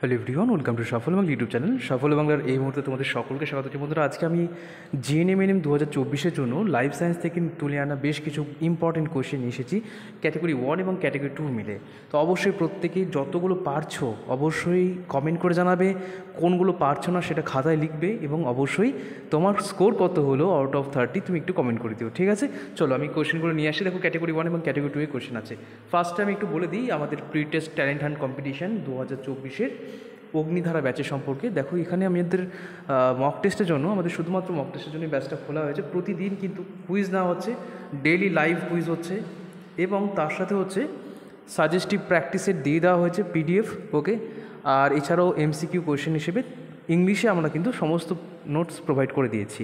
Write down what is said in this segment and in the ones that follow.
hello everyone welcome to সফল Bangla YouTube channel সফল বাংলার এই মুহূর্তে তোমাদের সকলকে স্বাগত জানাই বন্ধুরা আজকে আমি জিএনএম এম দু হাজার চব্বিশের জন্য লাইফ সায়েন্স থেকে তুলে আনা বেশ কিছু ইম্পর্টেন্ট কোয়েশ্চেন এসেছি ক্যাটাগরি ওয়ান এবং ক্যাটাগরি টু মিলে তো অবশ্যই প্রত্যেকেই যতগুলো পারছো অবশ্যই কমেন্ট করে জানাবে কোনগুলো পারছো না সেটা খাতায় লিখবে এবং অবশ্যই তোমার স্কোর কত হলো আউট অফ থার্টি তুমি একটু কমেন্ট করে দিও ঠিক আছে চলো আমি কোয়েশ্চেনগুলো নিয়ে আসি দেখো ক্যাটাগরি ওয়ান এবং ক্যাটাগরি টু এ কোয়েশ্চেন আছে ফার্স্টে আমি একটু বলে দিই আমাদের pre test talent hunt competition দু হাজার চব্বিশের অগ্নিধারা ব্যাচের সম্পর্কে দেখো এখানে আমাদের মক টেস্টের জন্য আমাদের শুধুমাত্র মক টেস্টের জন্য ব্যাচটা খোলা হয়েছে প্রতিদিন কিন্তু কুইজ নেওয়া হচ্ছে ডেলি লাইভ কুইজ হচ্ছে এবং তার সাথে হচ্ছে সাজেস্টিভ প্র্যাকটিসের দিয়ে দেওয়া হয়েছে পিডিএফ ওকে আর এছাড়াও এমসিকিউ কোয়েশ্চেন হিসেবে ইংলিশে আমরা কিন্তু সমস্ত নোটস প্রোভাইড করে দিয়েছি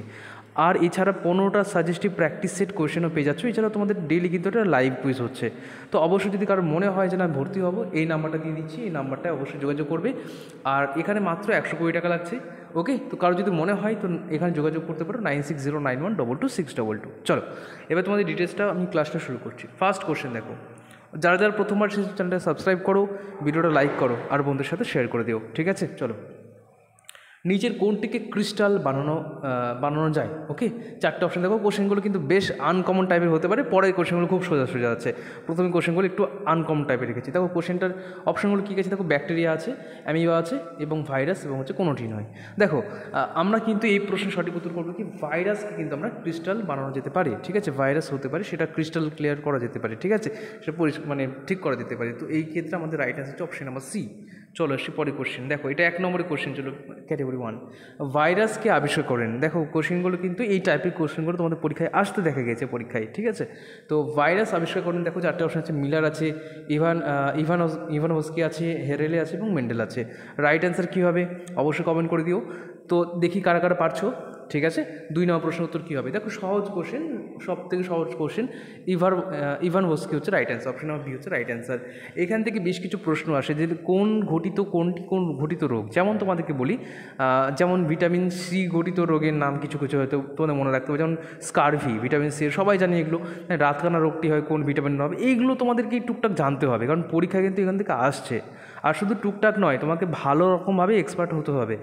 আর এছাড়া পনেরোটা সাজেস্টিভ প্র্যাকটিস সেট কোয়েশনও পেয়ে যাচ্ছ এছাড়া তোমাদের ডেলি কিন্তু একটা লাইভ কুইজ হচ্ছে তো অবশ্যই যদি কারোর মনে হয় যে না ভর্তি হবো এই নাম্বারটা দিয়ে দিচ্ছি এই নাম্বারটায় অবশ্যই যোগাযোগ করবে আর এখানে মাত্র একশো কোটি টাকা লাগছে ওকে তো কারো যদি মনে হয় তো এখানে যোগাযোগ করতে পারো nine six zero nine one double two six double two চলো এবার তোমাদের ডিটেলসটা আমি ক্লাসটা শুরু করছি ফার্স্ট কোশ্চেন দেখো যারা যারা প্রথমবার সেই চ্যানেলটা সাবস্ক্রাইব করো ভিডিওটা লাইক করো আর বন্ধুদের সাথে শেয়ার করে দিও ঠিক আছে চলো নিজের কোনটিকে ক্রিস্টাল বানানো বানানো যায় ওকে চারটে অপশান দেখো কোশ্চেনগুলো কিন্তু বেশ আনকমন টাইপের হতে পারে পরের কোশ্চেনগুলো খুব সোজা সোজা আছে প্রথমে কোশ্চেনগুলো একটু আনকমন টাইপের রেখেছি দেখো কোশ্চেনটার অপশানগুলো কী গেছে দেখো ব্যাকটেরিয়া আছে অ্যামিবা আছে এবং ভাইরাস এবং হচ্ছে কোনোটি নয় দেখো আমরা কিন্তু এই প্রশ্ন সঠিক উত্তর করবো কি ভাইরাসকে কিন্তু আমরা ক্রিস্টাল বানানো যেতে পারে ঠিক আছে ভাইরাস হতে পারে সেটা ক্রিস্টাল ক্লিয়ার করা যেতে পারে ঠিক আছে সেটা মানে ঠিক করা যেতে পারে তো এই ক্ষেত্রে আমাদের রাইট অ্যান্সার হচ্ছে অপশান নাম্বার সি চলো আসি পরে কোশ্চেন দেখো এটা এক নম্বরের কোশ্চেন ছিল ক্যাটাগরি ওয়ান ভাইরাসকে আবিষ্কার করেন দেখো কোশ্চেনগুলো কিন্তু এই টাইপের কোশ্চেনগুলো তোমাদের পরীক্ষায় আসতে দেখা গেছে পরীক্ষায় ঠিক আছে তো ভাইরাস আবিষ্কার করেন দেখো চারটে অপশন আছে মিলার আছে ইভান ইভান ইভানভস্কি আছে হেরেলে আছে এবং মেন্ডেল আছে রাইট অ্যান্সার কী হবে অবশ্যই কমেন্ট করে দিও তো দেখি কারা কারা পারছো ঠিক আছে দুই নম্বর প্রশ্ন উত্তর কী হবে দেখো সহজ কোশ্চেন সব থেকে সহজ কোশ্চেন ইভার ইভান হোস্কি হচ্ছে right answer option number B হচ্ছে রাইট অ্যান্সার এখান থেকে বেশ কিছু প্রশ্ন আসে যে কোন ঘটিত কোনটি কোন ঘটিত রোগ যেমন তোমাদেরকে বলি যেমন ভিটামিন সি ঘটিত রোগের নাম কিছু কিছু হয়তো তোমাদের মনে রাখতে হবে যেমন স্কারভি ভিটামিন সি সবাই জানি এগুলো হ্যাঁ, রাতকানা রোগটি হয় কোন ভিটামিন হবে এইগুলো তোমাদেরকে টুকটাক জানতে হবে কারণ পরীক্ষা কিন্তু এখান থেকে আসছে আর শুধু টুকটাক নয় তোমাকে ভালো রকমভাবে এক্সপার্ট হতে হবে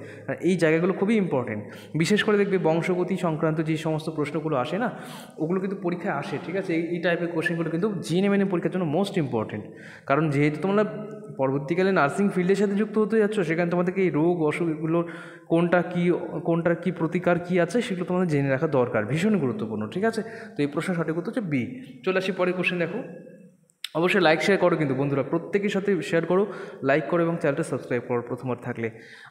এই জায়গাগুলো খুবই ইম্পর্টেন্ট বিশেষ করে দেখবে বংশগতি সংক্রান্ত যে সমস্ত প্রশ্নগুলো আসে না ওগুলো কিন্তু পরীক্ষায় আসে ঠিক আছে এই টাইপের কোশ্চেনগুলো কিন্তু জিএনএ মেনে পরীক্ষার জন্য মোস্ট ইম্পর্টেন্ট কারণ যেহেতু তোমরা পরবর্তীকালে নার্সিং ফিল্ডের সাথে যুক্ত হতে যাচ্ছ সেখানে তোমাদেরকে এই রোগ অসুখগুলোর কোনটা কী কোনটার কী প্রতিকার কী আছে সেগুলো তোমাদের জেনে রাখা দরকার ভীষণ গুরুত্বপূর্ণ ঠিক আছে তো এই প্রশ্ন সঠিক উত্তর হচ্ছে বি চলে আসি পরের কোশ্চেন দেখো অবশ্যই লাইক শেয়ার করো কিন্তু বন্ধুরা প্রত্যেকের সাথে শেয়ার করো লাইক করো এবং চ্যানেলটা সাবস্ক্রাইব করো প্রথমবার থাকলে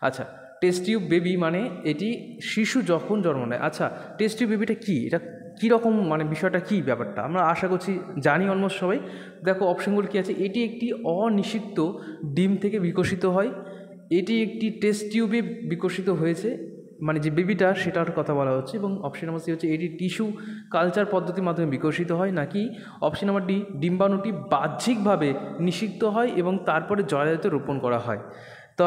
আচ্ছা টেস্টিউব বেবি মানে এটি শিশু যখন জন্ম নেয় আচ্ছা টেস্টিউ বেবিটা কি এটা কীরকম মানে বিষয়টা কী ব্যাপারটা আমরা আশা করছি জানি অলমোস্ট সবাই দেখো অপশনগুলো কী আছে এটি একটি অনিষিক্ত ডিম থেকে বিকশিত হয় এটি একটি টেস্ট টিউবে বিকশিত হয়েছে মানে যে বেবিটা সেটার কথা বলা হচ্ছে এবং অপশন নাম্বার সি হচ্ছে এটি টিস্যু কালচার পদ্ধতির মাধ্যমে বিকশিত হয় নাকি অপশন নাম্বার ডি ডিম্বাণুটি বাহ্যিকভাবে নিষিদ্ধ হয় এবং তারপরে জরায়ুতে রোপণ করা হয় তো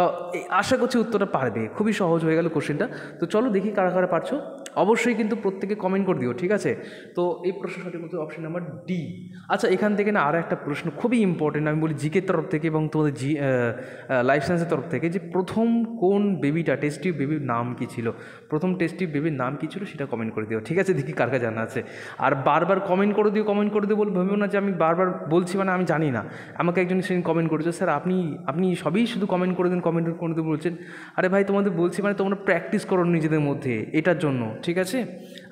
আশা করছি উত্তরটা পারবে খুবই সহজ হয়ে গেল কোশ্চেনটা তো চলো দেখি কারা কারা পারছো অবশ্যই কিন্তু প্রত্যেকে কমেন্ট করে দিও ঠিক আছে তো এই প্রশ্ন সঠিক উত্তর অপশন নাম্বার ডি আচ্ছা এখান থেকে না আরও একটা প্রশ্ন খুবই ইম্পর্টেন্ট আমি বলি জিকের তরফ থেকে এবং তোমাদের জি লাইফ সায়েন্সের তরফ থেকে যে প্রথম কোন বেবিটা টেস্টিভ বেবির নাম কী ছিল প্রথম টেস্টিভ বেবির নাম কী ছিল সেটা কমেন্ট করে দিও ঠিক আছে দেখি কার জানা আছে আর বারবার কমেন্ট করে দিও কমেন্ট করে দিও বলে ভেবেও না যে আমি বারবার বলছি মানে আমি জানি না আমাকে একজন সেদিন কমেন্ট করেছে স্যার আপনি আপনি সবই শুধু কমেন্ট করে দিন কমেন্ট করে দিয়ে বলছেন আরে ভাই তোমাদের বলছি মানে তোমরা প্র্যাকটিস করো নিজেদের মধ্যে এটার জন্য ঠিক আছে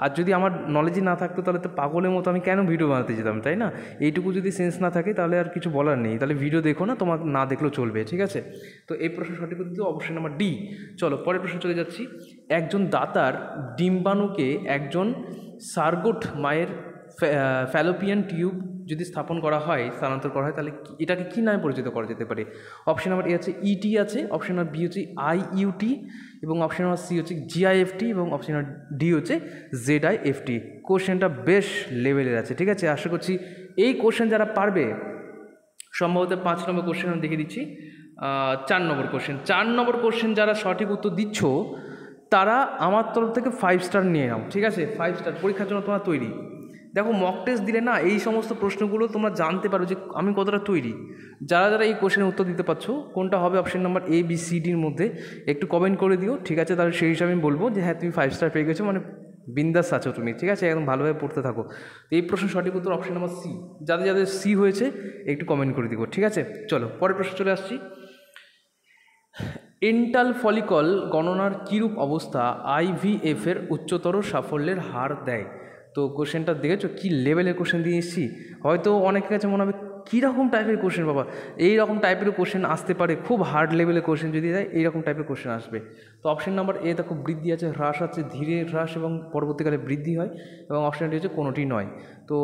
আর যদি আমার নলেজই না থাকতো তাহলে তো পাগলের মতো আমি কেন ভিডিও বানাতে যেতাম তাই না এইটুকু যদি সেন্স না থাকে তাহলে আর কিছু বলার নেই তাহলে ভিডিও দেখো না তোমার না দেখলেও চলবে ঠিক আছে তো এই প্রশ্ন সঠিক উত্তর অবশ্যই নাম্বার ডি চলো পরের প্রশ্ন চলে যাচ্ছি একজন দাতার ডিম্বাণুকে একজন সার্গোট মায়ের ফ্যালোপিয়ান টিউব যদি স্থাপন করা হয় স্থানান্তর করা হয় তাহলে এটাকে কী নামে পরিচিত করা যেতে পারে অপশন নাম্বার এ হচ্ছে ইটি e আছে অপশন নাম্বার বি হচ্ছে আইইউটি এবং অপশন নাম্বার সি হচ্ছে জিআইএফটি এবং অপশন নাম্বার ডি হচ্ছে জেড আইএফটি কোশ্চেনটা বেশ লেভেলের আছে ঠিক আছে আশা করছি এই কোশ্চেন যারা পারবে সম্ভবত পাঁচ নম্বর কোশ্চেন আমি দেখে দিচ্ছি চার নম্বর কোশ্চেন চার নম্বর কোশ্চেন যারা সঠিক উত্তর দিচ্ছ তারা আমার তরফ থেকে ফাইভ স্টার নিয়ে নাও ঠিক আছে ফাইভ স্টার পরীক্ষার জন্য তোমার তৈরি দেখো মক টেস্ট দিলে না এই সমস্ত প্রশ্নগুলো তোমরা জানতে পারো যে আমি কতটা তৈরি যারা যারা এই কোশ্চেনের উত্তর দিতে পারছো কোনটা হবে option number A B C ডির মধ্যে একটু কমেন্ট করে দিও ঠিক আছে তাহলে সেই হিসাবে আমি বলবো যে হ্যাঁ তুমি ফাইভ স্টার পেয়ে গেছো মানে বিন্দাস আছো তুমি ঠিক আছে একদম ভালোভাবে পড়তে থাকো তো এই প্রশ্ন সঠিক উত্তর অপশন নাম্বার সি যাদের যাদের সি হয়েছে একটু কমেন্ট করে দিব ঠিক আছে চলো পরের প্রশ্ন চলে আসছি এন্টাল ফলিকল গণনার কীরূপ অবস্থা আইভিএফের উচ্চতর সাফল্যের হার দেয় তো কোশ্চেনটা দেখেছো কী লেভেলের কোশ্চেন দিয়ে এসেছি হয়তো অনেকের কাছে মনে হবে কীরকম টাইপের কোশ্চেন বাবা এই রকম টাইপের কোশ্চেন আসতে পারে খুব হার্ড লেভেলের কোশ্চেন যদি দেয় এইরকম টাইপের কোশ্চেন আসবে তো অপশন নাম্বার এ খুব বৃদ্ধি আছে হ্রাস আছে ধীরে হ্রাস এবং পরবর্তীকালে বৃদ্ধি হয় এবং অপশানটি হচ্ছে কোনোটি নয় তো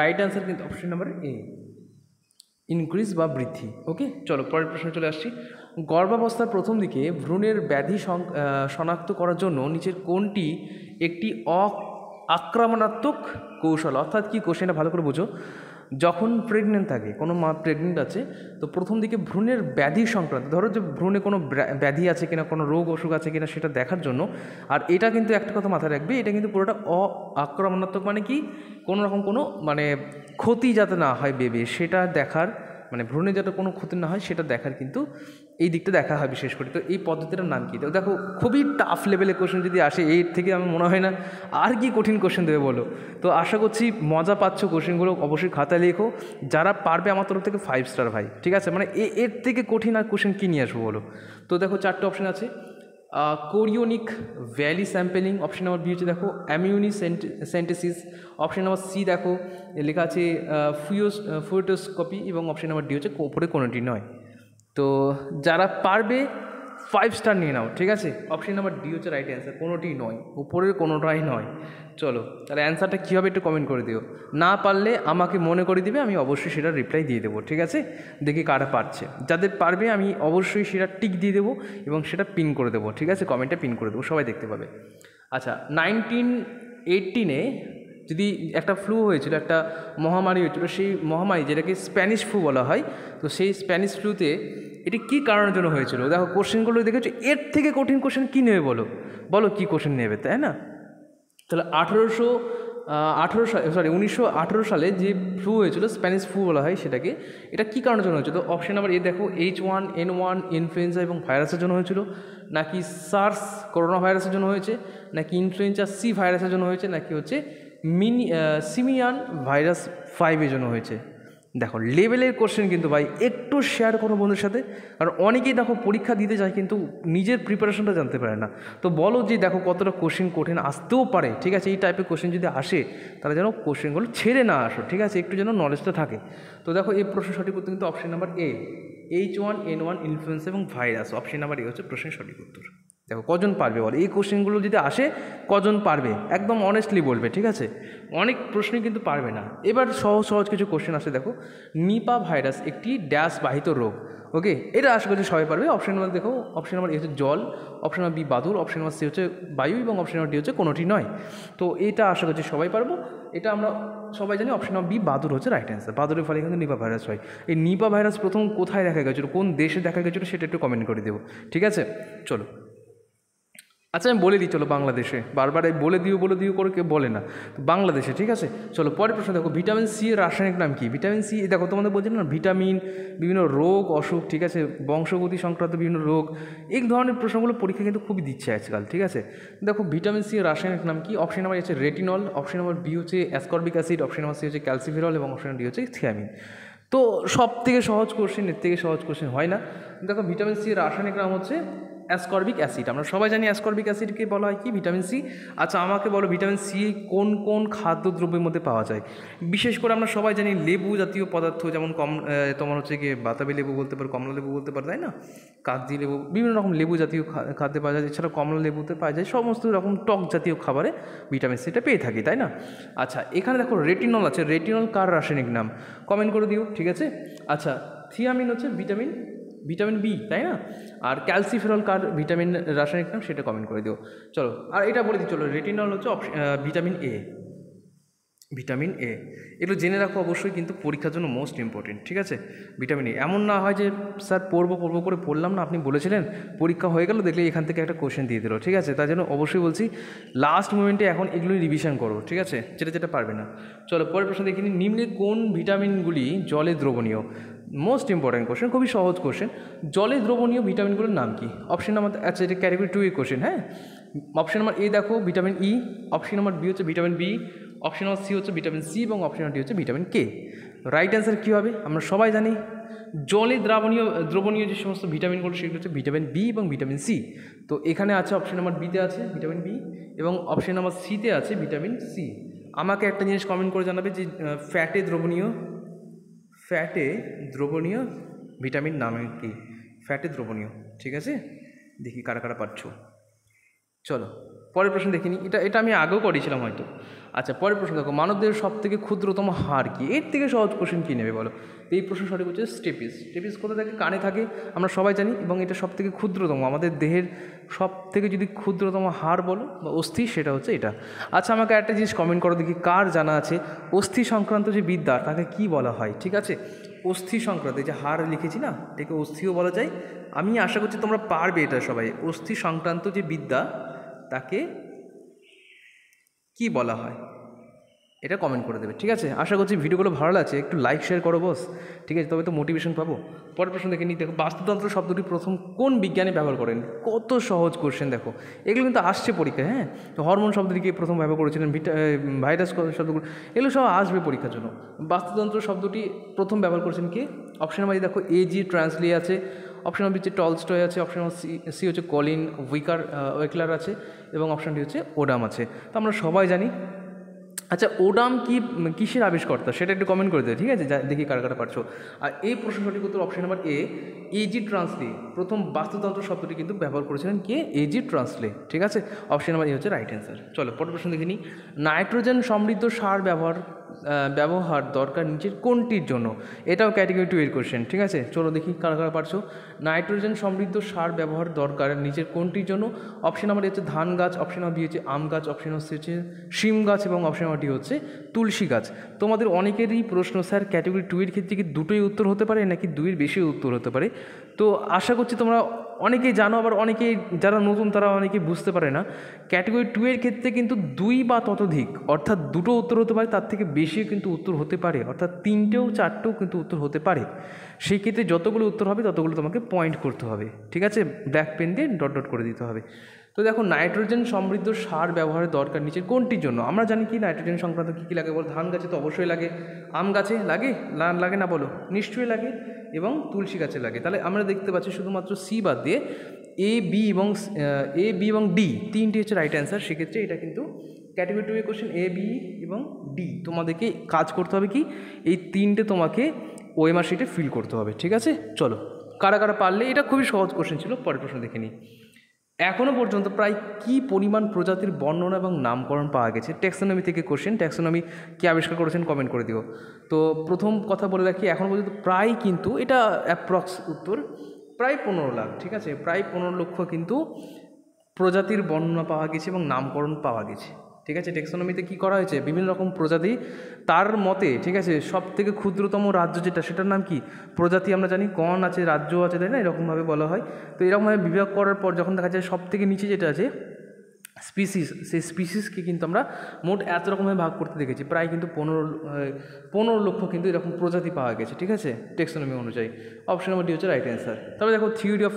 রাইট অ্যান্সার কিন্তু অপশন নাম্বার এ ইনক্রিজ বা বৃদ্ধি ওকে চলো পরের প্রশ্নে চলে আসছি গর্ভাবস্থার প্রথম দিকে ভ্রূণের ব্যাধি শনাক্ত করার জন্য নিচের কোনটি একটি অক আক্রমণাত্মক কৌশল অর্থাৎ কি কৌশল ভালো করে বুঝো যখন প্রেগনেন্ট থাকে কোনো মা প্রেগনেন্ট আছে তো প্রথম দিকে ভ্রূণের ব্যাধি সংক্রান্ত ধরো যে ভ্রূণে কোনো ব্যাধি আছে কিনা কোনো রোগ অসুখ আছে কিনা সেটা দেখার জন্য আর এটা কিন্তু একটা কথা মাথায় রাখবে এটা কিন্তু পুরোটা অ আক্রমণাত্মক মানে কি কোনো রকম কোনো মানে ক্ষতি যাতে না হয় বেবে সেটা দেখার মানে ভ্রূণে যাতে কোনো ক্ষতি না হয় সেটা দেখার কিন্তু এই দিকটা দেখা হয় বিশেষ করে তো এই পদ্ধতিটার নাম কী তো দেখো খুবই টাফ লেভেলের কোশ্চেন যদি আসে এর থেকে আমার মনে হয় না আর কি কঠিন কোশ্চেন দেবে বলো তো আশা করছি মজা পাচ্ছ কোশ্চেনগুলো অবশ্যই খাতা লেখো যারা পারবে আমার তরফ থেকে ফাইভ স্টার ভাই ঠিক আছে মানে এর থেকে কঠিন আর কোশ্চেন কী নিয়ে আসবো বলো তো দেখো চারটে অপশান আছে chorionic villi sampling option number B হচ্ছে দেখো amniocentesis option number C দেখো লেখা আছে ফুয়োস ফুয়োটোস্কপি এবং অপশন নাম্বার ডি হচ্ছে ওপরে কোনোটি নয় তো যারা পারবে ফাইভ স্টার নিয়ে নাও ঠিক আছে অপশন নাম্বার ডি হচ্ছে রাইট অ্যান্সার কোনোটি নয় উপরের কোনোটাই নয় চলো তাহলে অ্যান্সারটা কীভাবে একটু কমেন্ট করে দিও না পারলে আমাকে মনে করে দিবে আমি অবশ্যই সেটা রিপ্লাই দিয়ে দেবো ঠিক আছে দেখি কারা পারছে যাদের পারবে আমি অবশ্যই সেটা টিক দিয়ে দেবো এবং সেটা পিন করে দেবো ঠিক আছে কমেন্টটা পিন করে দেবো সবাই দেখতে পাবে আচ্ছা নাইনটিন এইটিনে যদি একটা ফ্লু হয়েছিল একটা মহামারী হয়েছিল সেই মহামারী যেটাকে স্প্যানিশ ফ্লু বলা হয় তো সেই স্প্যানিশ ফ্লুতে এটি কী কারণের জন্য হয়েছিল দেখো কোশ্চেনগুলো দেখেছো এর থেকে কঠিন কোশ্চেন কী নেবে বলো বলো কী কোশ্চেন নেবে তাই না তাহলে আঠেরোশো আঠেরো সাল সরি উনিশশো সালে যে ফ্লু হয়েছিল স্প্যানিশ ফ্লু বলা হয় সেটাকে এটা কী কারণের জন্য হয়েছিল অপশন নাম্বার এ দেখো H one N one influenza এবং ভাইরাসের জন্য হয়েছিল নাকি সার্স করোনা ভাইরাসের জন্য হয়েছে নাকি ইনফ্লুয়েঞ্জা সি ভাইরাসের জন্য হয়েছে নাকি হচ্ছে মিনি সিমিয়ান ভাইরাস ফাইভের জন্য হয়েছে দেখো লেভেলের কোশ্চেন কিন্তু ভাই একটু শেয়ার করো বন্ধুর সাথে কারণ অনেকেই দেখো পরীক্ষা দিতে যায় কিন্তু নিজের প্রিপারেশনটা জানতে পারে না তো বলো যে দেখো কতটা কোশ্চেন কঠিন আসতেও পারে ঠিক আছে এই টাইপের কোশ্চেন যদি আসে তাহলে যেন কোশ্চেনগুলো ছেড়ে না আসো ঠিক আছে একটু যেন নলেজটা থাকে তো দেখো এই প্রশ্ন সঠিক উত্তর কিন্তু option number A H one N one influenza এবং ভাইরাস অপশন নাম্বার এ হচ্ছে প্রশ্নের সঠিক উত্তর দেখো কজন পারবে বলো এই কোশ্চেনগুলো যদি আসে কজন পারবে একদম অনেস্টলি বলবে ঠিক আছে অনেক প্রশ্নই কিন্তু পারবে না এবার সহজ সহজ কিছু কোশ্চেন আসে দেখো নিপা ভাইরাস একটি ড্যাশ বাহিত রোগ ওকে এটা আশা করছি সবাই পারবে অপশন নাম্বার দেখো অপশন নাম্বার এ হচ্ছে জল অপশন নাম্বার বি বাদুর অপশন নাম্বার সি হচ্ছে বায়ু এবং অপশন নাম্বার ডি হচ্ছে কোনোটি নয় তো এটা আশা করছি সবাই পারবো এটা আমরা সবাই জানি অপশন নাম্বার বি বাদুর হচ্ছে রাইট অ্যান্সার বাদুরের ফলে কিন্তু নিপা ভাইরাস হয় এই নিপা ভাইরাস প্রথম কোথায় দেখা গেছিলো কোন দেশে দেখা গেছিলো সেটা একটু কমেন্ট করে দেবো ঠিক আছে চলো আচ্ছা আমি বলে দিই চলো বাংলাদেশে বারবার এই বলে দিও বলে দিও করে কেউ বলে না বাংলাদেশে ঠিক আছে চলো পরের প্রশ্ন দেখো ভিটামিন সি এর রাসায়নিক নাম কি ভিটামিন সি দেখো তোমাদের বলছি না ভিটামিন বিভিন্ন রোগ অসুখ ঠিক আছে বংশগতি সংক্রান্ত বিভিন্ন রোগ এই ধরনের প্রশ্নগুলো পরীক্ষা কিন্তু খুবই দিচ্ছে আজকাল ঠিক আছে দেখো ভিটামিন সি এর রাসায়নিক নাম কি অপশন নাম্বার হচ্ছে রেটিনল অপশন নাম্বার বি হচ্ছে ascorbic acid option number C হচ্ছে ক্যালসিফেরল এবং অপশন ডি হচ্ছে থিয়ামিন তো সব থেকে সহজ কোশ্চেন এর থেকে সহজ কোশ্চেন হয় না দেখো ভিটামিন সি এর রাসায়নিক নাম হচ্ছে অ্যাসকর্বিক অ্যাসিড আমরা সবাই জানি অ্যাসকর্বিক অ্যাসিডকে বলা হয় কি ভিটামিন সি আচ্ছা আমাকে বলো ভিটামিন সি কোন কোন খাদ্যদ্রব্যের মধ্যে পাওয়া যায় বিশেষ করে আমরা সবাই জানি লেবু জাতীয় পদার্থ যেমন কম তোমার হচ্ছে গিয়ে বাতাবি লেবু বলতে পারো কমলা লেবু বলতে পারো তাই না কাগজি লেবু বিভিন্ন রকম লেবু জাতীয় খাদ্যে পাওয়া যায় এছাড়া কমলা লেবুতে পাওয়া যায় সমস্ত রকম টক জাতীয় খাবারে ভিটামিন সিটা পেয়ে থাকি তাই না আচ্ছা এখানে দেখো রেটিনল আছে রেটিনল কার রাসায়নিক নাম কমেন্ট করে দিও ঠিক আছে আচ্ছা থিয়ামিন হচ্ছে ভিটামিন ভিটামিন বি তাই না আর ক্যালসিফেরল কার ভিটামিন রাসায়নিক নাম সেটা কমেন্ট করে দিও চলো আর এটা বলে দিই চলো রেটিনল হচ্ছে ভিটামিন এ ভিটামিন এ এগুলো জেনে রাখো অবশ্যই কিন্তু পরীক্ষার জন্য মোস্ট ইম্পর্টেন্ট ঠিক আছে ভিটামিন এ এমন না হয় যে স্যার পড়বো পড়বো করে পড়লাম না আপনি বলেছিলেন পরীক্ষা হয়ে গেল দেখলে এখান থেকে একটা কোশ্চেন দিয়ে দিল ঠিক আছে তার জন্য অবশ্যই বলছি লাস্ট মুমেন্টে এখন এগুলো রিভিশন করো ঠিক আছে যেটা যেটা পারবে না চলো পরের প্রশ্ন দেখিনি নিম্নে কোন ভিটামিনগুলি জলে দ্রবণীয় মোস্ট ইম্পর্ট্যান্ট কোশ্চেন খুবই সহজ কোশ্চেন জলে দ্রবণীয় ভিটামিনগুলোর নাম কি অপশন নাম্বার আচ্ছা এটা ক্যাটাগরি টু এ কোশ্চেন হ্যাঁ অপশন নাম্বার এ দেখো vitamin E option number B হচ্ছে vitamin B option number C হচ্ছে ভিটামিন সি এবং অপশন নাম্বার ডি হচ্ছে ভিটামিন কে রাইট অ্যান্সার কী হবে আমরা সবাই জানি জলে দ্রাবণীয় দ্রবণীয় যে সমস্ত ভিটামিনগুলো সেগুলো হচ্ছে ভিটামিন বি এবং ভিটামিন সি তো এখানে আছে অপশন নাম্বার বিতে আছে ভিটামিন বি এবং অপশন নাম্বার সিতে আছে ভিটামিন সি আমাকে একটা জিনিস কমেন্ট করে জানাবে যে ফ্যাটে দ্রবণীয় ফ্যাটে দ্রবণীয় ভিটামিন নামে কি ফ্যাটে দ্রবণীয় ঠিক আছে দেখি কারা কারা পাচ্ছ চলো পরের প্রশ্ন দেখিনি এটা এটা আমি আগেও করেছিলাম হয়তো আচ্ছা পরের প্রশ্ন দেখো মানবদের সব থেকে ক্ষুদ্রতম হার কি এর থেকে সহজ প্রশ্ন কী নেবে বলো এই প্রশ্ন সঠিক হচ্ছে স্টেপিস স্টেপিস কোথা থাকে কানে থাকে আমরা সবাই জানি এবং এটা সব থেকে ক্ষুদ্রতম আমাদের দেহের সব থেকে যদি ক্ষুদ্রতম হার বলো বা অস্থি সেটা হচ্ছে এটা আচ্ছা আমাকে একটা জিনিস কমেন্ট করো দেখি কার জানা আছে অস্থি সংক্রান্ত যে বিদ্যা তাকে কি বলা হয় ঠিক আছে অস্থি সংক্রান্ত যে হার লিখেছি না এটাকে অস্থিও বলা যায় আমি আশা করছি তোমরা পারবে এটা সবাই অস্থি সংক্রান্ত যে বিদ্যা তাকে কি বলা হয় এটা কমেন্ট করে দেবে ঠিক আছে আশা করছি ভিডিওগুলো ভালো লাগছে একটু লাইক শেয়ার করো বস ঠিক আছে তবে তো মোটিভেশন পাবো পরের প্রশ্ন দেখে নিই দেখো বাস্তুতন্ত্র শব্দটি প্রথম কোন বিজ্ঞানী ব্যবহার করেন কত সহজ কোশ্চেন দেখো এগুলো কিন্তু আসছে পরীক্ষা হ্যাঁ তো হরমোন শব্দটিকে প্রথম ব্যবহার করেছিলেন ভাইরাস শব্দগুলো এগুলো সব আসবে পরীক্ষার জন্য বাস্তুতন্ত্র শব্দটি প্রথম ব্যবহার করেছেন কে অপশন নাম্বার দেখো এজি ট্রান্সলি আছে অপশন নাম্বার হচ্ছে টলস্টয় আছে অপশন নাম্বার সি হচ্ছে কলিন উইকার ওয়েকলার আছে এবং অপশানটি হচ্ছে ওডাম আছে তো আমরা সবাই জানি আচ্ছা ওডাম কি কিসের আবিষ্কর্তা সেটা একটু কমেন্ট করে দেবে ঠিক আছে দেখি কারা কারা পারছো আর এই প্রশ্ন সঠিক উত্তর option number A A G Tansley প্রথম বাস্তুতন্ত্র শব্দটি কিন্তু ব্যবহার করেছিলেন কে এজি ট্রান্সলে ঠিক আছে অপশান নাম্বার এ হচ্ছে রাইট অ্যান্সার চলো পরের প্রশ্ন দেখিনি নাইট্রোজেন সমৃদ্ধ সার ব্যবহার ব্যবহার দরকার নিজের কোনটির জন্য এটাও ক্যাটেগরি টু এর কোশ্চেন ঠিক আছে চলো দেখি কারা কারা পারছো নাইট্রোজেন সমৃদ্ধ সার ব্যবহার দরকার নিজের কোনটির জন্য অপশান আমার হচ্ছে ধান গাছ অপশন আমার দিয়েছে হচ্ছে আম গাছ অপশন হচ্ছে শিম গাছ এবং অপশান নাম্বার হচ্ছে তুলসী গাছ তোমাদের অনেকেরই প্রশ্ন স্যার ক্যাটেগরি টু এর ক্ষেত্রে কি দুটোই উত্তর হতে পারে নাকি দুইয়ের বেশি উত্তর হতে পারে তো আশা করছি তোমরা অনেকেই জানো আবার অনেকেই যারা নতুন তারা অনেকেই বুঝতে পারে না ক্যাটাগরি টু এর ক্ষেত্রে কিন্তু দুই বা ততোধিক অর্থাৎ দুটো উত্তর হতে পারে তার থেকে বেশিও কিন্তু উত্তর হতে পারে অর্থাৎ তিনটেও চারটেও কিন্তু উত্তর হতে পারে সেই ক্ষেত্রে যতগুলো উত্তর হবে ততগুলো তোমাকে পয়েন্ট করতে হবে ঠিক আছে ব্ল্যাক পেন দিয়ে ডট ডট করে দিতে হবে তো দেখো নাইট্রোজেন সমৃদ্ধ সার ব্যবহারের দরকার নিচে কোনটির জন্য আমরা জানি কি নাইট্রোজেন সংক্রান্ত কী কী লাগে বলো ধান গাছে তো অবশ্যই লাগে আম গাছে লাগে না লাগে না বলো নিশ্চয়ই লাগে এবং তুলসী গাছে লাগে তাহলে আমরা দেখতে পাচ্ছি শুধুমাত্র সি বাদ দিয়ে এ বি এবং এ বি এবং ডি তিনটি হচ্ছে রাইট অ্যান্সার সেক্ষেত্রে এটা কিন্তু category two A question A B এবং ডি তোমাদেরকে কাজ করতে হবে কি এই তিনটে তোমাকে ওএমআর শিটে ফিল করতে হবে ঠিক আছে চলো কারা কারা পারলে এটা খুবই সহজ কোশ্চেন ছিল পরের প্রশ্ন দেখে নিই এখনও পর্যন্ত প্রায় কি পরিমাণ প্রজাতির বর্ণনা এবং নামকরণ পাওয়া গেছে ট্যাক্সোনমি থেকে কোশ্চেন ট্যাক্সোনমি কী আবিষ্কার করেছেন কমেন্ট করে দিও তো প্রথম কথা বলে রাখি এখন পর্যন্ত প্রায় কিন্তু এটা অ্যাপ্রক্স উত্তর প্রায় পনেরো লাখ ঠিক আছে প্রায় পনেরো লক্ষ কিন্তু প্রজাতির বর্ণনা পাওয়া গেছে এবং নামকরণ পাওয়া গেছে ঠিক আছে টেক্সোনমিতে কি করা হয়েছে বিভিন্ন রকম প্রজাতি তার মতে ঠিক আছে সব থেকে ক্ষুদ্রতম রাজ্য যেটা সেটার নাম কি প্রজাতি আমরা জানি গণ আছে রাজ্য আছে তাই না এরকমভাবে বলা হয় তো এরকমভাবে বিভাগ করার পর যখন দেখা যায় সব থেকে নিচে যেটা আছে স্পিসিস সেই স্পিসিসকে কিন্তু আমরা মোট এত রকমভাবে ভাগ করতে দেখেছি প্রায় কিন্তু পনেরো পনেরো লক্ষ কিন্তু এরকম প্রজাতি পাওয়া গেছে ঠিক আছে টেক্সোনমি অনুযায়ী অপশন নম্বর ডি হচ্ছে রাইট অ্যান্সার তবে দেখো থিওরি অফ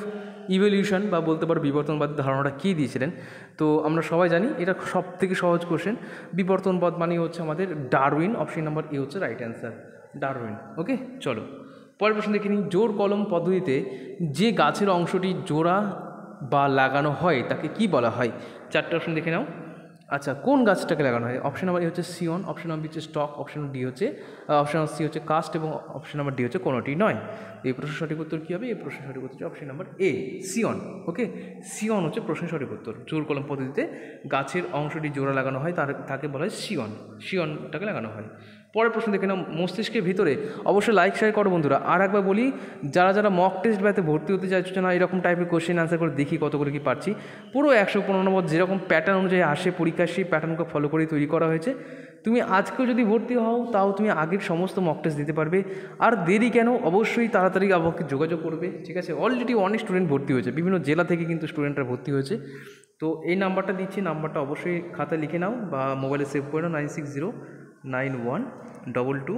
ইভলিউশন বা বলতে পারো বিবর্তনবাদ ধারণাটা কী দিয়েছিলেন তো আমরা সবাই জানি এটা সব থেকে সহজ কোশ্চেন বিবর্তনবাদ মানে হচ্ছে আমাদের ডারউইন অপশন নাম্বার এ হচ্ছে রাইট অ্যান্সার ডারউইন ওকে চলো পরের প্রশ্ন দেখে নিই জোর কলম পদ্ধতিতে যে গাছের অংশটি জোড়া বা লাগানো হয় তাকে কি বলা হয় চারটে অপশন দেখে নাও আচ্ছা কোন গাছটাকে লাগানো হয় অপশন নাম্বার এ হচ্ছে সিওন অপশন নাম্বার বি হচ্ছে স্টক অপশন ডি হচ্ছে অপশন সি হচ্ছে কাস্ট এবং অপশন নাম্বার ডি হচ্ছে কোনোটি নয় এই প্রশ্ন সঠিক উত্তর কী হবে এই প্রশ্ন সঠিক উত্তর হচ্ছে অপশন নাম্বার এ সিওন ওকে সিওন হচ্ছে প্রশ্ন সঠিক উত্তর জোর কলম পদ্ধতিতে গাছের অংশটি জোড়া লাগানো হয় তার তাকে বলা হয় সিওন সিওনটাকে লাগানো হয় পরের প্রশ্ন দেখে নাও মস্তিষ্কের ভিতরে অবশ্যই লাইক শেয়ার করো বন্ধুরা আর একবার বলি যারা যারা মক টেস্ট ব্যাতে ভর্তি হতে চাইছো না এরকম টাইপের কোশ্চেন আনসার করে দেখি কত করে কি পারছি পুরো একশো পনেরো নম্বর যেরকম প্যাটার্ন অনুযায়ী আসে পরীক্ষা সেই প্যাটার্নকে ফলো করে তৈরি করা হয়েছে তুমি আজকেও যদি ভর্তি হও তাও তুমি আগের সমস্ত মক টেস্ট দিতে পারবে আর দেরি কেন অবশ্যই তাড়াতাড়ি আমাকে যোগাযোগ করবে ঠিক আছে অলরেডি অনেক স্টুডেন্ট ভর্তি হয়েছে বিভিন্ন জেলা থেকে কিন্তু স্টুডেন্টরা ভর্তি হয়েছে তো এই নাম্বারটা দিচ্ছি নাম্বারটা অবশ্যই খাতা লিখে নাও বা মোবাইলে সেভ করে নাও nine six zero nine one double two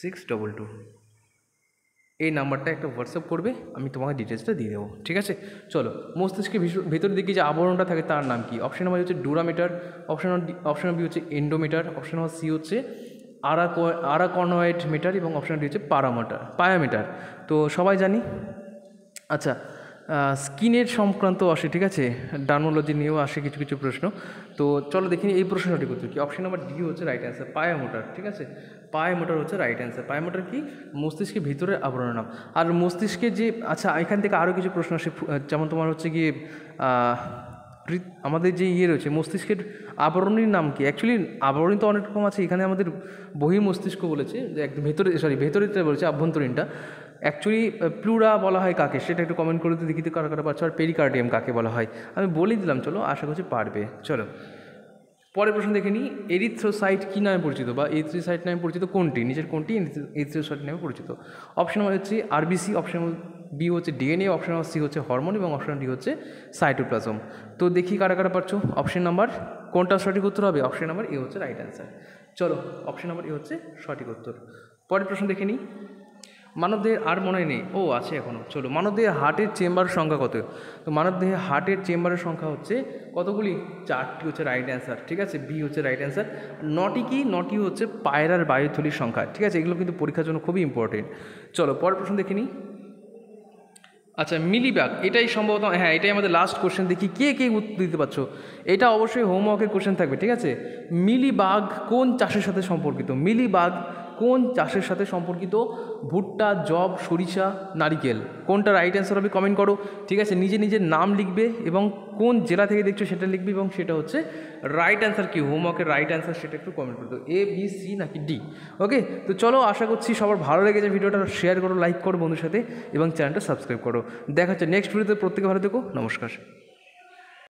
six double two এই নাম্বারটা একটা হোয়াটসঅ্যাপ করবে আমি তোমাকে ডিটেলসটা দিয়ে দেবো ঠিক আছে চলো মস্তিষ্কের ভেতরের দিকে যে আবরণটা থাকে তার নাম কি অপশন নাম্বার হচ্ছে ডুরামিটার অপশন অপশন বি হচ্ছে এন্ডোমিটার অপশন নাম্বার সি হচ্ছে আরা আরা মিটার এবং অপশন ডি হচ্ছে পারামিটার পায়ামিটার তো সবাই জানি আচ্ছা স্কিনের সংক্রান্ত আসে ঠিক আছে ডার্মোলজি নিয়েও আসে কিছু কিছু প্রশ্ন তো চলো দেখিনি এই প্রশ্নটি করতে কি অপশন নাম্বার ডি হচ্ছে রাইট অ্যান্সার মোটর ঠিক আছে মোটর হচ্ছে রাইট অ্যান্সার মোটার কি মস্তিষ্কের ভিতরের আবরণের নাম আর মস্তিষ্কে যে আচ্ছা এখান থেকে আরও কিছু প্রশ্ন আসে যেমন তোমার হচ্ছে গিয়ে আমাদের যে ইয়ে রয়েছে মস্তিষ্কের আবরণীর নাম কি অ্যাকচুয়ালি আবরণী তো অনেক রকম আছে এখানে আমাদের বহি মস্তিষ্ক বলেছে যে একদম ভেতরে সরি ভেতরেটা বলেছে আভ্যন্তরীণটা অ্যাকচুয়ালি প্লুরা uh, বলা হয় কাকে সেটা একটু কমেন্ট করে তো দেখিতে কারা কারো পারছো আর পেরিকার্ডিয়াম কাকে বলা হয় আমি বলে দিলাম চলো আশা করছি পারবে চলো পরের প্রশ্ন দেখে নিই এরিথ্রোসাইট কী নামে পরিচিত বা এরিথ্রোসাইট নামে পরিচিত কোনটি নিজের কোনটি এরিথ্রোসাইট নামে পরিচিত অপশন নম্বর হচ্ছে আরবিসি অপশন বি হচ্ছে ডিএনএ অপশন নম্বর সি হচ্ছে হরমোন এবং অপশন ডি হচ্ছে সাইটোপ্লাজম তো দেখি কারা কারা পারছো অপশন নাম্বার কোনটা সঠিক উত্তর হবে অপশন নাম্বার এ হচ্ছে রাইট অ্যান্সার চলো অপশন নাম্বার এ হচ্ছে সঠিক উত্তর পরের প্রশ্ন দেখে নিই মানবদেহের আর মনে নেই ও আছে এখনও চলো মানবদেহের হার্টের চেম্বারের সংখ্যা কত তো মানবদেহের হার্টের চেম্বারের সংখ্যা হচ্ছে কতগুলি চারটি হচ্ছে রাইট অ্যান্সার ঠিক আছে বি হচ্ছে রাইট অ্যান্সার নটি কি নটি হচ্ছে পায়রার বায়ুথলির সংখ্যা ঠিক আছে এগুলো কিন্তু পরীক্ষার জন্য খুবই ইম্পর্টেন্ট চলো পরের প্রশ্ন দেখিনি আচ্ছা মিলিবাগ এটাই সম্ভবত হ্যাঁ এটাই আমাদের লাস্ট কোশ্চেন দেখি কে কে উত্তর দিতে পারছো এটা অবশ্যই হোমওয়ার্কের কোশ্চেন থাকবে ঠিক আছে মিলিবাগ কোন চাষের সাথে সম্পর্কিত মিলিবাগ কোন চাষের সাথে সম্পর্কিত ভুট্টা জব সরিষা নারিকেল কোনটা রাইট অ্যান্সার হবে কমেন্ট করো ঠিক আছে নিজে নিজের নাম লিখবে এবং কোন জেলা থেকে দেখছো সেটা লিখবে এবং সেটা হচ্ছে রাইট অ্যান্সার কি হোমওয়ার্কের রাইট অ্যান্সার সেটা একটু কমেন্ট করে এ বি সি নাকি ডি ওকে তো চলো আশা করছি সবার ভালো লেগেছে ভিডিওটা শেয়ার করো লাইক করো বন্ধুর সাথে এবং চ্যানেলটা সাবস্ক্রাইব করো দেখা হচ্ছে নেক্সট ভিডিওতে প্রত্যেকে ভালো থেকো নমস্কার